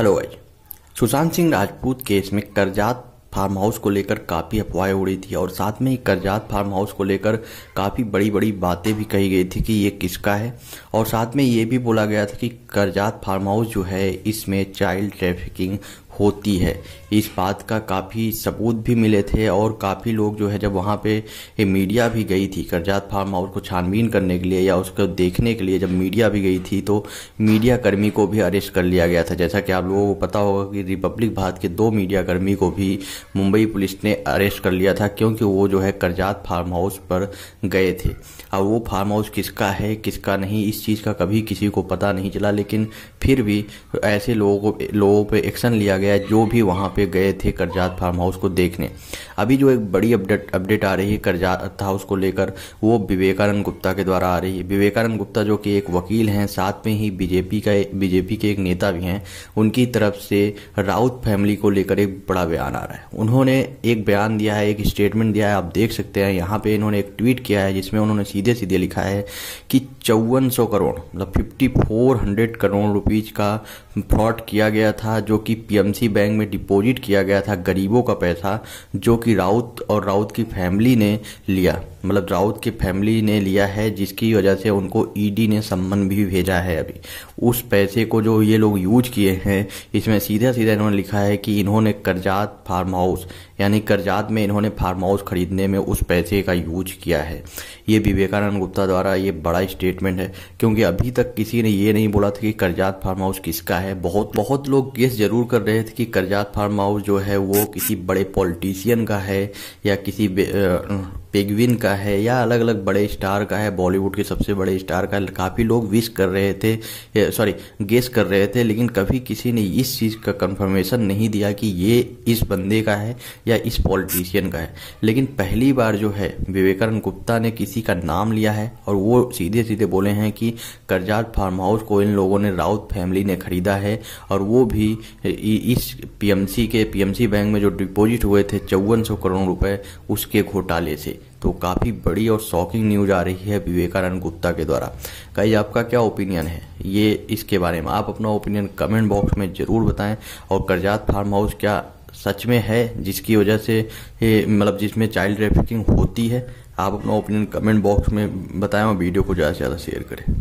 hello भाई Sushant Singh Rajput case में करजात farm house को लेकर काफ़ी अफवाहें उड़ी थी और साथ में ही करजात फार्म हाउस को लेकर काफ़ी बड़ी बड़ी बातें भी कही गई थी कि ये किसका है और साथ में ये भी बोला गया था कि करजात फार्म हाउस जो है इसमें चाइल्ड ट्रैफिकिंग होती है इस बात का काफ़ी सबूत भी मिले थे और काफ़ी लोग जो है जब वहाँ पे मीडिया भी गई थी करजात फार्म हाउस को छानबीन करने के लिए या उसको देखने के लिए जब मीडिया भी गई थी तो मीडिया कर्मी को भी अरेस्ट कर लिया गया था जैसा कि आप लोगों को पता होगा कि रिपब्लिक भारत के दो मीडिया कर्मी को भी मुंबई पुलिस ने अरेस्ट कर लिया था क्योंकि वो जो है करजात फार्म हाउस पर गए थे अब वो फार्म हाउस किसका है किसका नहीं इस चीज़ का कभी किसी को पता नहीं चला लेकिन फिर भी ऐसे लोगों को लोगों पर एक्शन लिया गया गया जो भी वहाँ पे गए थे करजात फार्म हाउस को देखने अभी जो एक बड़ी अपडेट अपडेट आ रही है करजात हाउस को लेकर वो विवेकानंद गुप्ता के द्वारा आ रही है विवेकानंद गुप्ता जो कि एक वकील हैं साथ में ही बीजेपी का बीजेपी के एक नेता भी हैं उनकी तरफ से राउत फैमिली को लेकर एक बड़ा बयान आ रहा है उन्होंने एक बयान दिया है एक स्टेटमेंट दिया है आप देख सकते हैं यहाँ पे इन्होंने एक ट्वीट किया है जिसमें उन्होंने सीधे सीधे लिखा है कि चौवन करोड़ मतलब फिफ्टी करोड़ रुपीज़ का फ्रॉड किया गया था जो कि पीएमसी एचडीएफसी बैंक में डिपॉजिट किया गया था गरीबों का पैसा जो कि राउत और राउत की फैमिली ने लिया मतलब राउत की फैमिली ने लिया है जिसकी वजह से उनको ईडी e ने सम्मन भी भेजा है अभी उस पैसे को जो ये लोग यूज किए हैं इसमें सीधा सीधा इन्होंने लिखा है कि इन्होंने करजात फार्म हाउस यानी करजात में इन्होंने फार्म हाउस खरीदने में उस पैसे का यूज किया है ये विवेकानंद गुप्ता द्वारा ये बड़ा स्टेटमेंट है क्योंकि अभी तक किसी ने ये नहीं बोला था कि करजात फार्म हाउस किसका है बहुत बहुत लोग ये जरूर कर रहे थे कि करजात फार्म हाउस जो है वो किसी बड़े पॉलिटिशियन का है या किसी पेगविन का है या अलग अलग बड़े स्टार का है बॉलीवुड के सबसे बड़े स्टार का काफ़ी लोग विश कर रहे थे सॉरी गेस कर रहे थे लेकिन कभी किसी ने इस चीज़ का कंफर्मेशन नहीं दिया कि ये इस बंदे का है या इस पॉलिटिशियन का है लेकिन पहली बार जो है विवेकानंद गुप्ता ने किसी का नाम लिया है और वो सीधे सीधे बोले हैं कि करजात फार्म हाउस को इन लोगों ने राउत फैमिली ने खरीदा है और वो भी इस पीएमसी के पीएमसी बैंक में जो डिपॉजिट हुए थे चौवन करोड़ रुपए उसके घोटाले से तो काफ़ी बड़ी और शॉकिंग न्यूज आ रही है विवेकानंद गुप्ता के द्वारा कई आपका क्या ओपिनियन है ये इसके बारे में आप अपना ओपिनियन कमेंट बॉक्स में ज़रूर बताएं और करजात फार्म हाउस क्या सच में है जिसकी वजह से मतलब जिसमें चाइल्ड ट्रैफिकिंग होती है आप अपना ओपिनियन कमेंट बॉक्स में बताएं और वीडियो को ज़्यादा से ज़्यादा शेयर करें